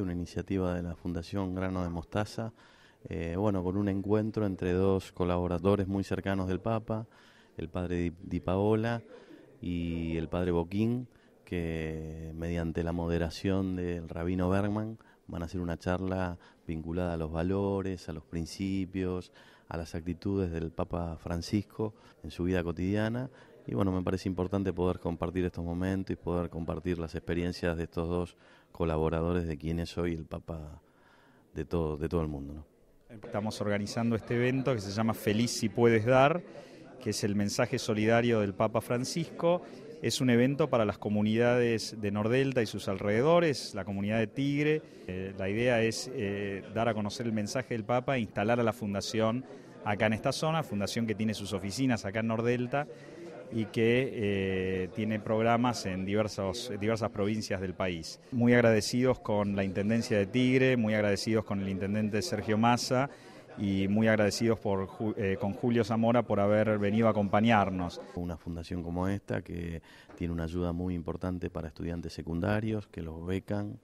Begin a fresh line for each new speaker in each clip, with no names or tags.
una iniciativa de la Fundación Grano de Mostaza, eh, bueno, con un encuentro entre dos colaboradores muy cercanos del Papa, el padre Di Paola y el padre Boquín, que mediante la moderación del rabino Bergman van a hacer una charla vinculada a los valores, a los principios, a las actitudes del Papa Francisco en su vida cotidiana. Y bueno, me parece importante poder compartir estos momentos y poder compartir las experiencias de estos dos colaboradores de quienes
es hoy el Papa de todo, de todo el mundo. Estamos organizando este evento que se llama Feliz si puedes dar, que es el mensaje solidario del Papa Francisco. Es un evento para las comunidades de Nordelta y sus alrededores, la comunidad de Tigre. Eh, la idea es eh, dar a conocer el mensaje del Papa, e instalar a la fundación acá en esta zona, fundación que tiene sus oficinas acá en Nordelta y que eh, tiene programas en diversos, diversas provincias del país. Muy agradecidos con la Intendencia de Tigre, muy agradecidos con el Intendente Sergio Massa y muy agradecidos eh, con Julio Zamora por haber venido a acompañarnos. Una fundación como esta que
tiene una ayuda muy importante para estudiantes secundarios, que los becan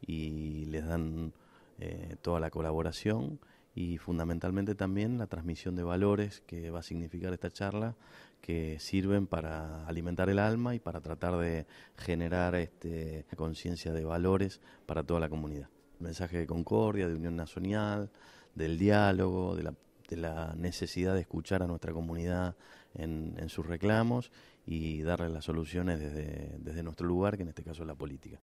y les dan eh, toda la colaboración y fundamentalmente también la transmisión de valores que va a significar esta charla, que sirven para alimentar el alma y para tratar de generar este, conciencia de valores para toda la comunidad. Mensaje de concordia, de unión nacional, del diálogo, de la, necesidad de escuchar a nuestra comunidad en, sus reclamos y darle las soluciones desde, desde nuestro lugar, que en este caso es la política.